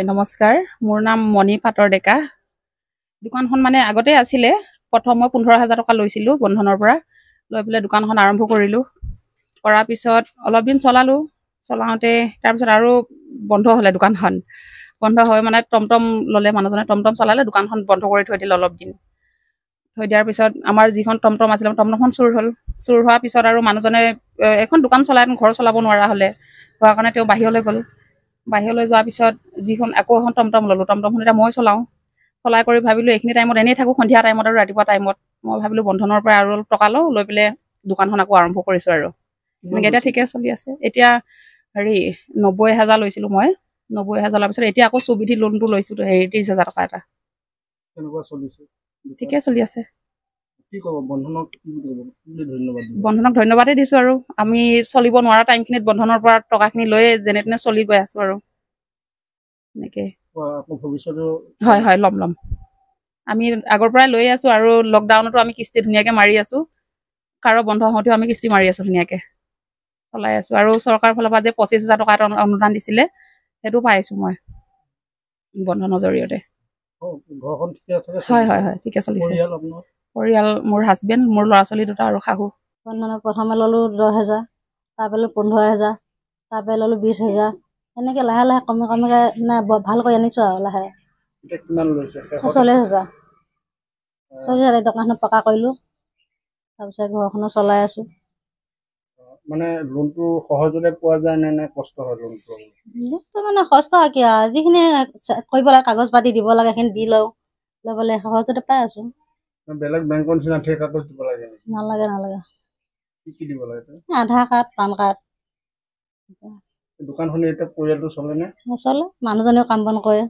হয় নমস্কাৰ মোৰ নাম মণি পাটৰ ডেকা দোকানখন মানে আগতে আছিলে প্ৰথম মই পোন্ধৰ হাজাৰ টকা লৈছিলোঁ বন্ধনৰ পৰা লৈ পেলাই দোকানখন আৰম্ভ কৰিলোঁ কৰাৰ পিছত অলপ দিন চলালোঁ চলাওঁতে তাৰপিছত আৰু বন্ধ হ'লে দোকানখন বন্ধ হৈ মানে টমটম ল'লে মানুহজনে টমটম চলালে দোকানখন বন্ধ কৰি থৈ দিলে অলপ দিন থৈ দিয়াৰ পিছত আমাৰ যিখন টমটম আছিলে টমটমখন চুৰ হ'ল চুৰ হোৱাৰ পিছত আৰু মানুহজনে এখন দোকান চলাই ঘৰ চলাব নোৱাৰা হ'লে হোৱাৰ কাৰণে তেওঁ বাহিৰলৈ গ'ল বাহিৰলৈ যোৱাৰ পিছত যিখন আকৌ এখন টমটম ল'লোঁ টমটমখন এতিয়া মই চলাওঁ চলাই কৰি ভাবিলোঁ এইখিনি টাইমত এনেই থাকোঁ সন্ধিয়া টাইমত আৰু ৰাতিপুৱা টাইমত মই ভাবিলোঁ বন্ধনৰ পৰা আৰু অলপ টকা লওঁ লৈ পেলাই দোকানখন আকৌ আৰম্ভ কৰিছোঁ আৰু এনেকৈ এতিয়া ঠিকে চলি আছে এতিয়া হেৰি নব্বৈ হাজাৰ লৈছিলোঁ মই নব্বৈ হাজাৰ লোৱাৰ পিছত এতিয়া আকৌ চুবিধি লোনটো লৈছিলোঁ হেৰি ত্ৰিছ হাজাৰ টকা এটা ঠিকে চলি আছে বন্ধনক ধন্যবাদেই দিছো আৰু আমি চলিব নোৱাৰা টাইমখিনিত বন্ধনৰ পৰা টকাখিনি লৈয়ে যেনে তেনে চলি গৈ আছো আৰু এনেকে হয় হয় ল'ম ল'ম আমি আগৰ পৰাই লৈ আছো আৰু লকডাউনতো আমি কিস্তি ধুনীয়াকে মাৰি আছো কাৰো বন্ধ হওঁতেও আমি কিস্তি মাৰি আছো ধুনীয়াকে চলাই আছো আৰু চৰকাৰৰ ফালৰ পৰা যে পঁচিছ হাজাৰ টকা এটা অনুদান দিছিলে সেইটো পাইছো মই বন্ধনৰ জৰিয়তে হয় হয় হয় ঠিকে চলিছে পৰিয়াল মোৰ হাজবেণ্ড মোৰ ল'ৰা ছোৱালী দুটা আৰু শাহু মানে প্ৰথমে ল'লোঁ দহ হেজাৰ তাৰপৰা ল'লোঁ পোন্ধৰ হেজাৰ তাৰপৰা ল'লোঁ বিছ হেজাৰ এনেকৈ লাহে লাহে কমে কমেকৈ মানে ভাল কৰি আনিছোঁ আৰু লাহে চল্লিছ হেজাৰ চল্লিছ হেজাৰ দোকানখন পকা কৰিলোঁ তাৰপিছত ঘৰখনো চলাই আছোঁ মানে লোনটো সহজতে পোৱা যায় নে নে কষ্ট হয় লোনটো লোনটো মানে কষ্ট হয় কি যিখিনি কৰিব লাগে কাগজ পাতি দিব লাগে সেইখিনি দি লওঁ ল'বলৈ সহজতে পাই আছোঁ বেলেগ বেংকৰ নিচিনা ঠেক কাগজ দিব লাগে নালাগে নালাগে কি কি দিব লাগে আধাৰ কাৰ্ড পান কাৰ্ড দোকানখন এতিয়া পৰিয়ালটো চলে নে নচলে মানুহজনেও কাম বন কৰে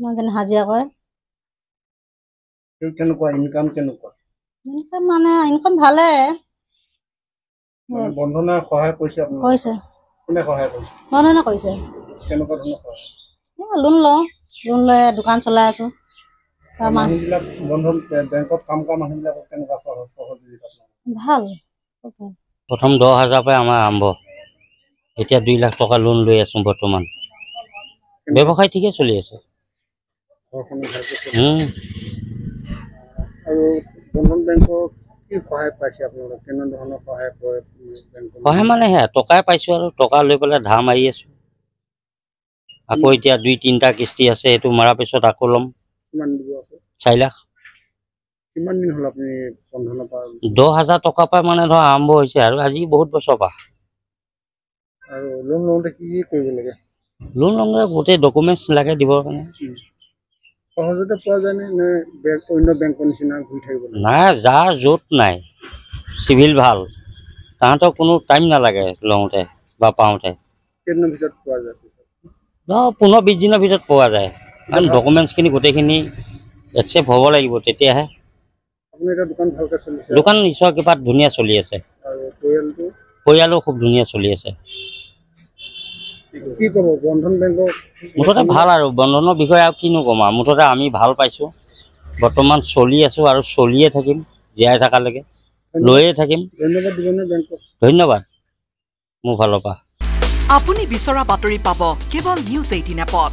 মানুহজনে হাজিৰা কৰে কেনেকুৱা ইনকাম কেনেকুৱা ইনকাম মানে ইনকাম ভালে বন্ধনে সহায় কৰিছে আপুনি কৈছে কোনে সহায় কৰিছে বন্ধনে কৰিছে কেনেকুৱা ধৰণৰ লোন লওঁ লোন লৈ দোকান চলাই আছোঁ ভাল প্রথম দশ হাজার পরে আমার আরম্ভ দুই লাখ টাকা লোন লই আছো বর্তমান ব্যবসায় ঠিকই চলি আছে সহায় মানে হ্যাঁ টকায় পাইছো আৰু টকা লৈ পেলাই ধা মাৰি আছো আকৌ এতিয়া দুই তিনটা কিস্তি আছে সেইটো মাৰা পিছত আকৌ লম মানে ধৰ আৰম্ভ হৈছে আৰু আজি বহুত বছৰ পা আৰু লোন লওঁতে কি কি কৰিব লাগে লোন লওঁতে গোটেই ডকুমেণ্টছ লাগে দিবৰ কাৰণে সহজতে পোৱা যায় নে অন্য বেংকৰ নিচিনা ঘূৰি থাকিব নাই যাৰ য'ত নাই চিভিল ভাল তাহাঁতক কোনো টাইম নালাগে লওঁতে বা পাওঁতে কেইদিনৰ ভিতৰত পোৱা যায় পোন্ধৰ বিছ দিনৰ ভিতৰত পোৱা যায় কাৰণ ডকুমেণ্টছখিনি গোটেইখিনি একচেপ্ট হ'ব লাগিব তেতিয়াহে দোকান ঈশ্বৰ কৃপাত ধুনীয়া চলি আছে পৰিয়ালো খুব ধুনীয়া চলি আছে মুঠতে ভাল আৰু বন্ধনৰ বিষয়ে আৰু কিনো ক'ম আৰু মুঠতে আমি ভাল পাইছো বৰ্তমান চলি আছো আৰু চলিয়ে থাকিম জীয়াই থকালৈকে লৈয়ে থাকিম ধন্যবাদ মোৰ ফালৰ পৰা আপুনি বিচৰা বাতৰি পাব কেৱল নিউজ এইটিন এপত